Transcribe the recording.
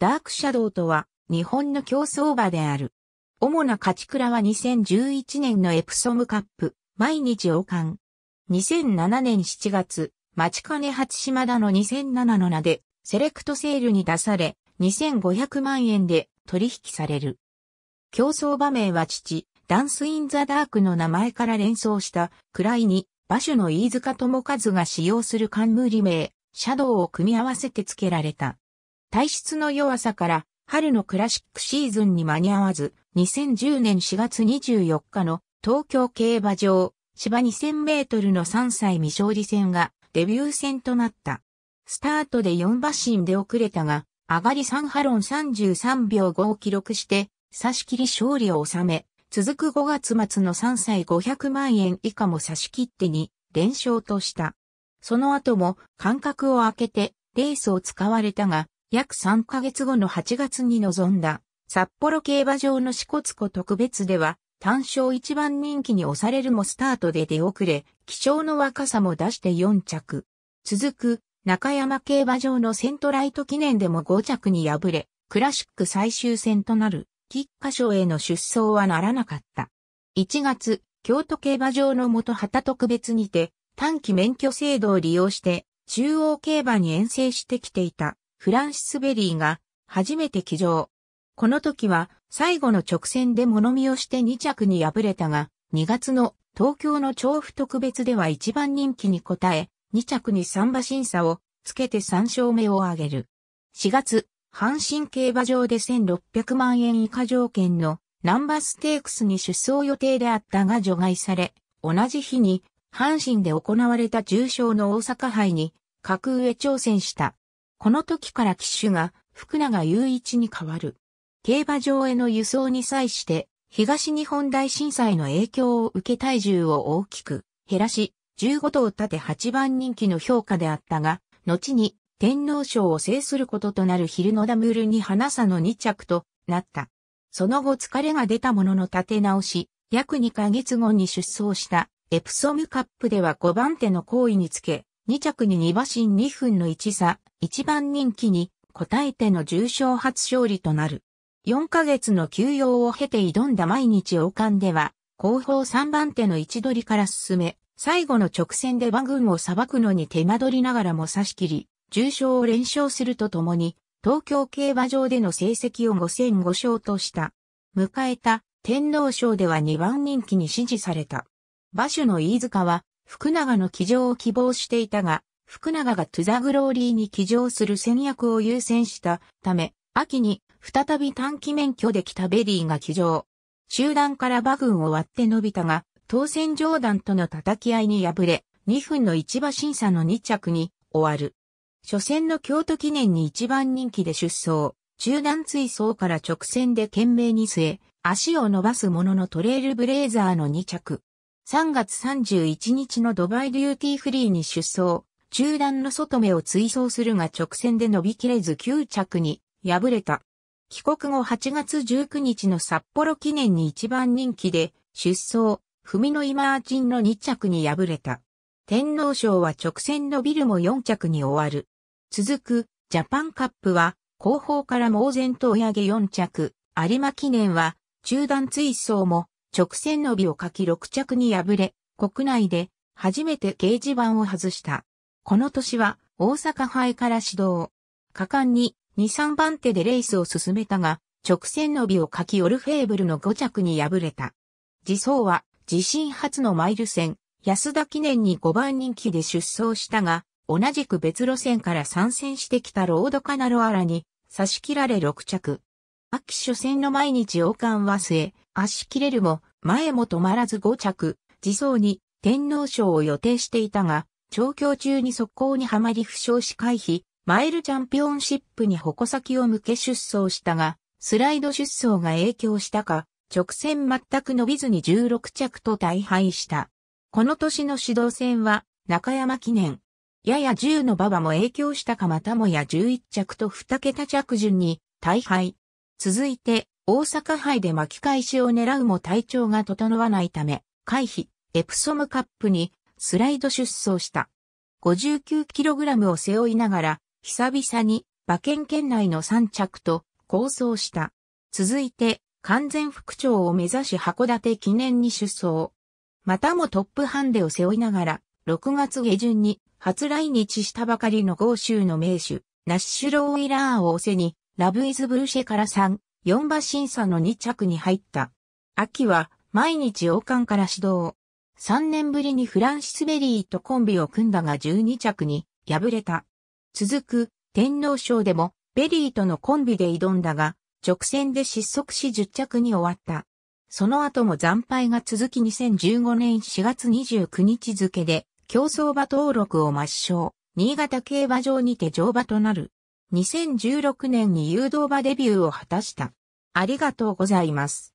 ダークシャドウとは、日本の競争馬である。主な勝ち倉は2011年のエプソムカップ、毎日王冠。2007年7月、町金初島田の2007の名で、セレクトセールに出され、2500万円で取引される。競争馬名は父、ダンス・イン・ザ・ダークの名前から連想した位に、馬主の飯塚智和が使用する冠名、シャドウを組み合わせて付けられた。体質の弱さから春のクラシックシーズンに間に合わず、2010年4月24日の東京競馬場芝2000メートルの3歳未勝利戦がデビュー戦となった。スタートで4馬身で遅れたが、上がり3波論33秒5を記録して、差し切り勝利を収め、続く5月末の3歳500万円以下も差し切ってに連勝とした。その後も間隔を空けてレースを使われたが、約3ヶ月後の8月に臨んだ札幌競馬場の支笏湖特別では単勝一番人気に押されるもスタートで出遅れ、気重の若さも出して4着。続く中山競馬場のセントライト記念でも5着に敗れ、クラシック最終戦となる菊花賞への出走はならなかった。1月、京都競馬場の元旗特別にて短期免許制度を利用して中央競馬に遠征してきていたフランシス・ベリーが初めて騎乗。この時は最後の直線で物見をして2着に敗れたが、2月の東京の調布特別では一番人気に応え、2着に3馬審査をつけて3勝目を挙げる。4月、阪神競馬場で1600万円以下条件のナンバステークスに出走予定であったが除外され、同じ日に阪神で行われた重賞の大阪杯に格上挑戦した。この時から機種が福永雄一に変わる。競馬場への輸送に際して、東日本大震災の影響を受け体重を大きく減らし、15頭立て8番人気の評価であったが、後に天皇賞を制することとなる昼のダムールに花さの2着となった。その後疲れが出たものの立て直し、約2ヶ月後に出走したエプソムカップでは5番手の行為につけ、2着に2馬身2分の1差、一番人気に応えての重賞初勝利となる。4ヶ月の休養を経て挑んだ毎日王冠では、後方3番手の位置取りから進め、最後の直線で馬群を裁くのに手間取りながらも差し切り、重賞を連勝するとともに、東京競馬場での成績を5戦5勝とした。迎えた天皇賞では2番人気に支持された。馬主の飯塚は、福永の騎乗を希望していたが、福永がトゥザグローリーに騎乗する戦略を優先したため、秋に再び短期免許でたベリーが騎乗。集団から馬群を割って伸びたが、当選上段との叩き合いに敗れ、2分の1馬審査の2着に終わる。初戦の京都記念に一番人気で出走。中段追走から直線で懸命に据え、足を伸ばすもののトレイルブレーザーの2着。3月31日のドバイデューティーフリーに出走。中段の外目を追走するが直線で伸びきれず9着に敗れた。帰国後8月19日の札幌記念に一番人気で出走、踏みのイマーチンの2着に敗れた。天皇賞は直線のビルも4着に終わる。続くジャパンカップは後方から猛然と追い上げ4着、有馬記念は中段追走も直線伸びを書き6着に敗れ、国内で初めて掲示板を外した。この年は大阪杯から始動。果敢に2、3番手でレースを進めたが、直線のびを書きオルフェーブルの5着に敗れた。自走は自身初のマイル戦、安田記念に5番人気で出走したが、同じく別路線から参戦してきたロードカナロアラに差し切られ6着。秋初戦の毎日王冠は末、足切れるも前も止まらず5着、自走に天皇賞を予定していたが、調教中に速攻にはまり負傷し回避、マイルチャンピオンシップに矛先を向け出走したが、スライド出走が影響したか、直線全く伸びずに16着と大敗した。この年の指導戦は、中山記念。やや10の馬場も影響したかまたもや11着と2桁着順に大敗。続いて、大阪杯で巻き返しを狙うも体調が整わないため、回避、エプソムカップにスライド出走した。59kg を背負いながら、久々に馬券圏内の3着と構想した。続いて、完全副長を目指し函館記念に出走。またもトップハンデを背負いながら、6月下旬に初来日したばかりの豪州の名手、ナッシュローイラーを押せに、ラブイズブルシェから3、4馬審査の2着に入った。秋は毎日王冠から指導。3年ぶりにフランシス・ベリーとコンビを組んだが12着に敗れた。続く天皇賞でもベリーとのコンビで挑んだが、直線で失速し10着に終わった。その後も惨敗が続き2015年4月29日付で競争馬登録を抹消、新潟競馬場にて乗馬となる。2016年に誘導馬デビューを果たした。ありがとうございます。